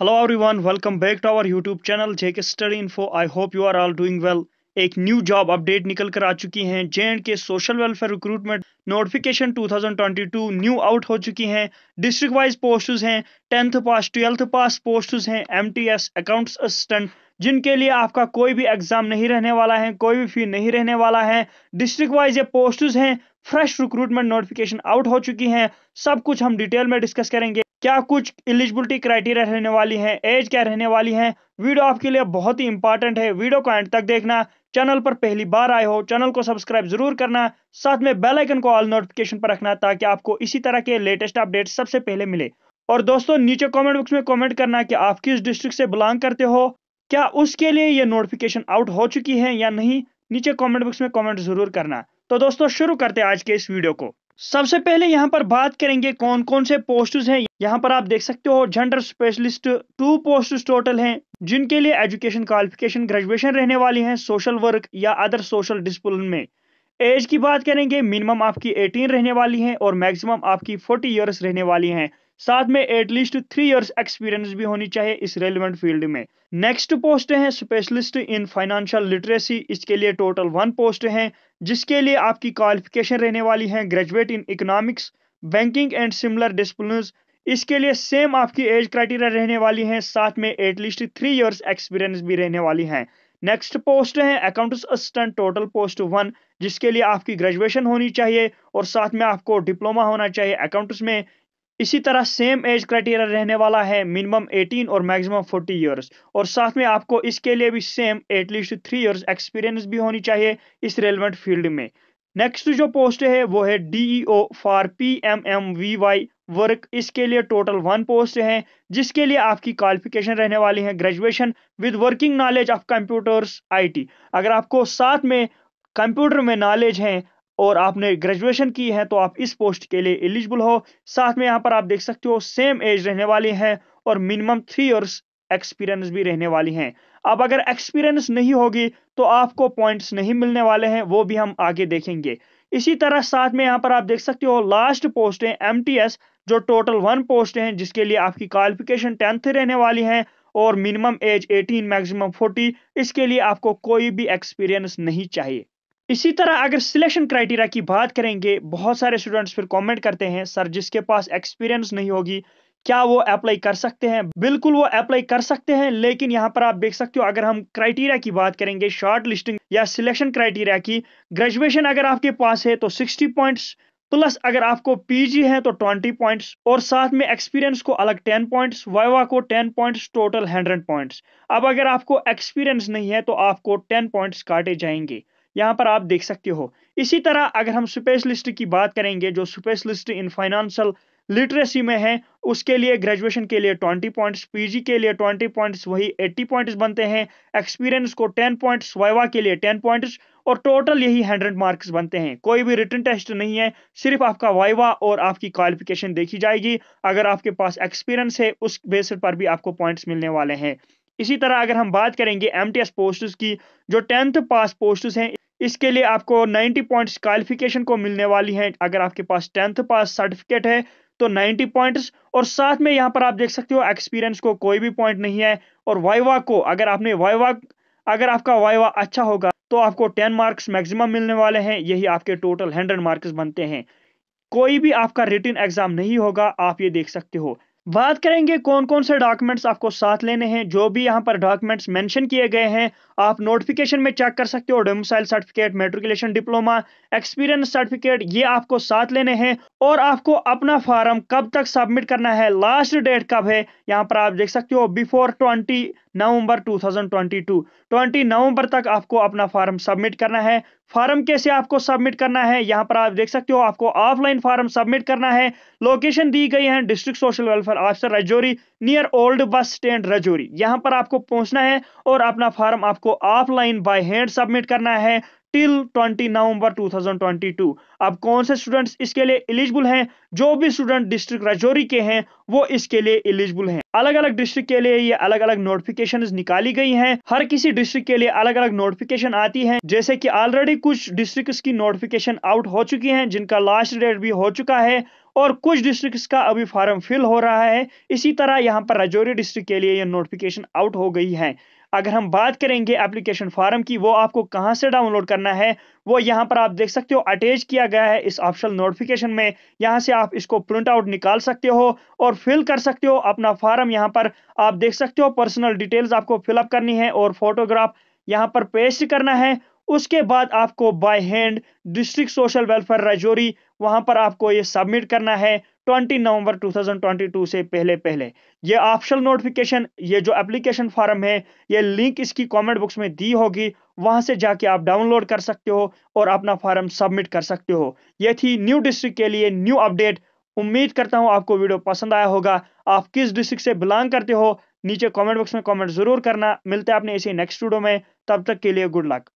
Hello everyone, welcome back to our YouTube channel JK study info I hope you are all doing well एक new job update निकल कर आ चुकी हैं J and K social welfare recruitment notification 2022 new out हो चुकी हैं district wise posts हैं tenth pass twelfth pass posts हैं एस अकाउंट्स असिस्टेंट जिनके लिए आपका कोई भी एग्जाम नहीं रहने वाला है कोई भी फी नहीं रहने वाला है डिस्ट्रिक्ट वाइज ये पोस्ट्स हैं फ्रेश रिक्रूटमेंट नोटिफिकेशन आउट हो चुकी हैं सब कुछ हम डिटेल में डिस्कस करेंगे क्या कुछ एलिजिबिलिटी क्राइटेरिया रहने वाली हैं एज क्या रहने वाली हैं वीडियो आपके लिए बहुत ही इंपॉर्टेंट है वीडियो को एंड तक देखना चैनल पर पहली बार आए हो चैनल को सब्सक्राइब जरूर करना साथ में बेल आइकन को ऑल नोटिफिकेशन पर रखना ताकि आपको इसी तरह के लेटेस्ट अपडेट सबसे पहले मिले और दोस्तों नीचे कमेंट बॉक्स में कमेंट करना कि आप किस डिस्ट्रिक्ट से बिलोंग करते हो क्या उसके लिए ये नोटिफिकेशन आउट हो चुकी है या नहीं नीचे कॉमेंट बॉक्स में कॉमेंट जरूर करना तो दोस्तों शुरू करते हैं आज के इस वीडियो को सबसे पहले यहाँ पर बात करेंगे कौन कौन से पोस्ट हैं यहाँ पर आप देख सकते हो gender specialist two post total हैं जिनके लिए एजुकेशन क्वालिफिकेशन ग्रेजुएशन रहने वाली हैं सोशल वर्क या अदर सोशल डिसिप्लिन में एज की बात करेंगे मिनिमम आपकी 18 रहने वाली हैं और मैक्सिमम आपकी 40 इयर्स रहने वाली हैं साथ में एटलीस्ट थ्री इयर्स एक्सपीरियंस भी होनी चाहिए इस रेलिवेंट फील्ड में नेक्स्ट पोस्ट है स्पेशलिस्ट इन फाइनेंशियल लिटरेसी इसके लिए टोटल वन पोस्ट है जिसके लिए आपकी क्वालिफिकेशन रहने वाली है graduate in economics banking and similar discipline इसके लिए सेम आपकी एज क्राइटेरिया रहने वाली है साथ में एटलीस्ट थ्री इयर्स एक्सपीरियंस भी रहने वाली है नेक्स्ट पोस्ट है accounts assistant total post one जिसके लिए आपकी ग्रेजुएशन होनी चाहिए और साथ में आपको डिप्लोमा होना चाहिए अकाउंट्स में इसी तरह सेम एज क्राइटेरिया रहने वाला है मिनिमम 18 और मैक्सिमम 40 इयर्स और साथ में आपको इसके लिए भी same at least three years experience भी होनी चाहिए इस रेलिवेंट फील्ड में नेक्स्ट जो पोस्ट है वो है DEO for P M M V Y work इसके लिए टोटल वन पोस्ट है जिसके लिए आपकी क्वालिफिकेशन रहने वाली है graduation with working knowledge of computers IT अगर आपको साथ में कंप्यूटर में नॉलेज है और आपने ग्रेजुएशन की है तो आप इस पोस्ट के लिए एलिजिबल हो साथ में यहाँ पर आप देख सकते हो सेम एज रहने वाली है और मिनिमम थ्री ईयर्स एक्सपीरियंस भी रहने वाली हैं अब अगर एक्सपीरियंस नहीं होगी तो आपको पॉइंट्स नहीं मिलने वाले हैं वो भी हम आगे देखेंगे इसी तरह साथ में यहाँ पर आप देख सकते हो लास्ट पोस्ट है एम जो टोटल वन पोस्ट हैं जिसके लिए आपकी क्वालिफिकेशन टेंथ रहने वाली है और मिनिमम एज 18 मैक्सिमम 40 इसके लिए आपको कोई भी एक्सपीरियंस नहीं चाहिए इसी तरह अगर सिलेक्शन क्राइटेरिया की बात करेंगे बहुत सारे स्टूडेंट्स फिर कमेंट करते हैं सर जिसके पास एक्सपीरियंस नहीं होगी क्या वो अप्लाई कर सकते हैं बिल्कुल वो अप्लाई कर सकते हैं लेकिन यहाँ पर आप देख सकते हो अगर हम क्राइटेरिया की बात करेंगे शॉर्ट लिस्टिंग या सिलेक्शन क्राइटेरिया की ग्रेजुएशन अगर आपके पास है तो सिक्सटी पॉइंट्स प्लस अगर आपको पीजी है तो 20 पॉइंट्स और साथ में एक्सपीरियंस को अलग 10 पॉइंट्स वाइवा को 10 पॉइंट्स टोटल 100 पॉइंट्स अब अगर आपको एक्सपीरियंस नहीं है तो आपको 10 पॉइंट्स काटे जाएंगे यहाँ पर आप देख सकते हो इसी तरह अगर हम स्पेशलिस्ट की बात करेंगे जो स्पेशलिस्ट इन फाइनेंशियल लिटरेसी में है उसके लिए ग्रेजुएशन के लिए 20 पॉइंट्स पीजी के लिए 20 पॉइंट्स वही 80 पॉइंट्स बनते हैं एक्सपीरियंस को 10 पॉइंट्स वाइवा के लिए 10 पॉइंट्स और टोटल यही 100 मार्क्स बनते हैं कोई भी रिटर्न टेस्ट नहीं है सिर्फ आपका वाइवा और आपकी क्वालिफिकेशन देखी जाएगी अगर आपके पास एक्सपीरियंस है उस बेस पर भी आपको पॉइंट्स मिलने वाले हैं इसी तरह अगर हम बात करेंगे एम टी की जो टेंथ पास पोस्ट्स हैं इसके लिए आपको 90 पॉइंट्स क्वालिफिकेशन को मिलने वाली हैं अगर आपके पास टेंथ पास सर्टिफिकेट है तो 90 पॉइंट्स और साथ में यहाँ पर आप देख सकते हो एक्सपीरियंस को कोई भी पॉइंट नहीं है और वाइवा को अगर आपने वाइवा अगर आपका वाइवा अच्छा होगा तो आपको 10 मार्क्स मैक्सिमम मिलने वाले हैं यही आपके टोटल हंड्रेड मार्क्स बनते हैं कोई भी आपका रिटर्न एग्जाम नहीं होगा आप ये देख सकते हो बात करेंगे कौन कौन से डॉक्यूमेंट्स आपको साथ लेने हैं जो भी यहाँ पर डॉक्यूमेंट्स मेंशन किए गए हैं आप नोटिफिकेशन में चेक कर सकते हो domicile certificate matriculation diploma experience certificate ये आपको साथ लेने हैं और आपको अपना फॉर्म कब तक सबमिट करना है लास्ट डेट कब है यहाँ पर आप देख सकते हो बिफोर ट्वेंटी नवंबर 2022 20 नवंबर तक आपको अपना फॉर्म सबमिट करना है फॉर्म कैसे आपको सबमिट करना है यहाँ पर आप देख सकते हो आपको ऑफलाइन फॉर्म सबमिट करना है लोकेशन दी गई है district social welfare officer Rajouri near old bus stand Rajouri यहाँ पर आपको पहुंचना है और अपना फॉर्म आपको ऑफलाइन बाय हैंड सबमिट करना है टिल 20 नवंबर 2022 अब कौन से स्टूडेंट्स इसके लिए एलिजिबल हैं जो भी स्टूडेंट डिस्ट्रिक्ट राजौरी के हैं वो इसके लिए एलिजिबल हैं अलग अलग डिस्ट्रिक्ट के लिए ये अलग अलग नोटिफिकेशन निकाली गई हैं हर किसी डिस्ट्रिक्ट के लिए अलग अलग नोटिफिकेशन आती है जैसे कि ऑलरेडी कुछ डिस्ट्रिक्ट की नोटिफिकेशन आउट हो चुकी है जिनका लास्ट डेट भी हो चुका है और कुछ डिस्ट्रिक्ट्स का अभी फॉर्म फिल हो रहा है इसी तरह यहाँ पर राजौरी डिस्ट्रिक्ट के लिए ये नोटिफिकेशन आउट हो गई है अगर हम बात करेंगे एप्लीकेशन फॉर्म की वो आपको कहाँ से डाउनलोड करना है वो यहाँ पर आप देख सकते हो अटैच किया गया है इस ऑप्शन नोटिफिकेशन में यहाँ से आप इसको प्रिंट आउट निकाल सकते हो और फिल कर सकते हो अपना फॉर्म यहाँ पर आप देख सकते हो पर्सनल डिटेल्स आपको फिलअप करनी है और फोटोग्राफ यहाँ पर पेस्ट करना है उसके बाद आपको by hand district social welfare Rajouri वहाँ पर आपको ये सबमिट करना है 20 नवंबर 2022 से पहले पहले ये ऑप्शनल नोटिफिकेशन ये जो एप्लीकेशन फॉर्म है ये लिंक इसकी कमेंट बॉक्स में दी होगी वहां से जाके आप डाउनलोड कर सकते हो और अपना फॉर्म सबमिट कर सकते हो ये थी न्यू डिस्ट्रिक्ट के लिए न्यू अपडेट उम्मीद करता हूं आपको वीडियो पसंद आया होगा आप किस डिस्ट्रिक्ट से बिलोंग करते हो नीचे कॉमेंट बॉक्स में कॉमेंट जरूर करना मिलते हैं आपने इसी नेक्स्ट वीडियो में तब तक के लिए गुड लक